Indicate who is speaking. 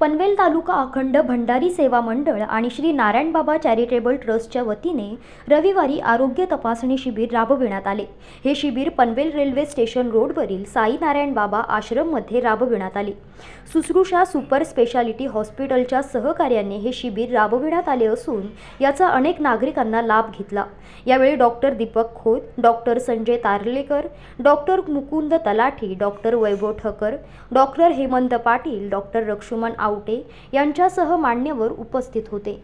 Speaker 1: पनवेल तालुका अखंड भंडारी सेवा मंडळ आणि श्री नारायणबाबा चॅरिटेबल ट्रस्टच्या वतीने रविवारी आरोग्य तपासणी शिबिर राबविण्यात आले हे शिबिर पनवेल रेल्वे स्टेशन रोडवरील साई नारायण बाबा आश्रममध्ये राबविण्यात आले सुश्रुषा सुपर स्पेशालिटी हॉस्पिटलच्या सहकार्याने हे शिबिर राबविण्यात आले असून याचा अनेक नागरिकांना लाभ घेतला यावेळी doctor Deepak Khot doctor Sanjay Tarlekar doctor Mukund Talathi doctor Vaibhav Thakar doctor Hemant Patil doctor Rakshuman Awate यांच्यासह मान्यवर उपस्थित होते